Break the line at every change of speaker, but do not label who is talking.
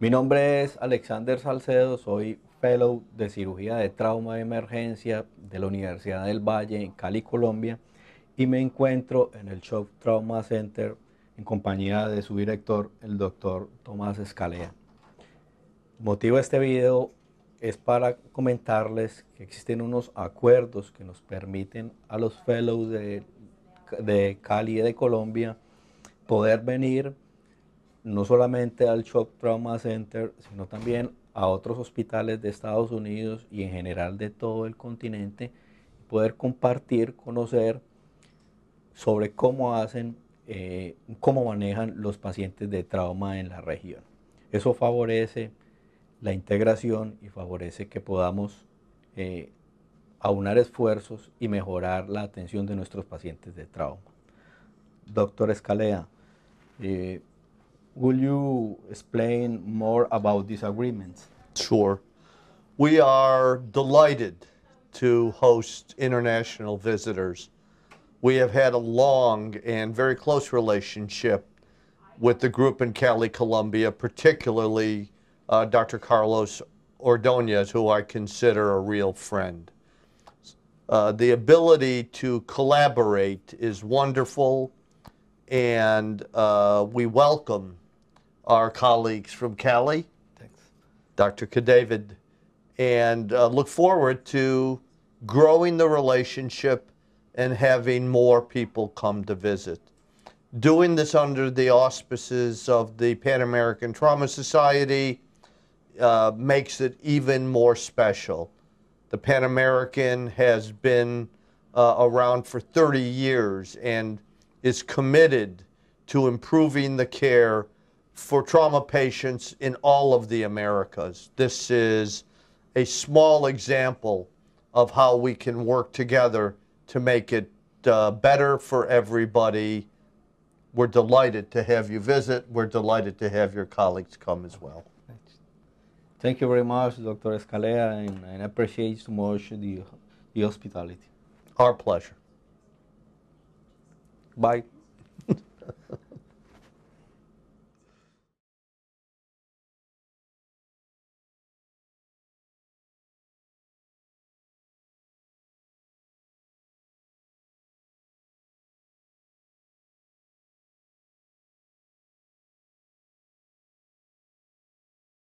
Mi nombre es Alexander Salcedo, soy fellow de cirugía de trauma de emergencia de la Universidad del Valle en Cali, Colombia, y me encuentro en el Shock Trauma Center en compañía de su director, el doctor Tomás Escalera. motivo de este video es para comentarles que existen unos acuerdos que nos permiten a los fellows de, de Cali y de Colombia poder venir no solamente al Shock Trauma Center, sino también a otros hospitales de Estados Unidos y en general de todo el continente, poder compartir, conocer sobre cómo hacen, eh, cómo manejan los pacientes de trauma en la región. Eso favorece la integración y favorece que podamos eh, aunar esfuerzos y mejorar la atención de nuestros pacientes de trauma. Doctor Escalea, eh, Will you
explain more about these agreements? Sure. We are delighted to host international visitors. We have had a long and very close relationship with the group in Cali, Colombia, particularly uh, Dr. Carlos Ordonez, who I consider a real friend. Uh, the ability to collaborate is wonderful, and uh, we welcome our colleagues from Cali, Thanks. Dr. Kadavid, and uh, look forward to growing the relationship and having more people come to visit. Doing this under the auspices of the Pan American Trauma Society uh, makes it even more special. The Pan American has been uh, around for 30 years and is committed to improving the care for trauma patients in all of the Americas. This is a small example of how we can work together to make it uh, better for everybody. We're delighted to have you visit. We're delighted to have your colleagues come as well.
Thank you very much, Dr. Escalea, and I appreciate so much the, the hospitality. Our pleasure.
Bye.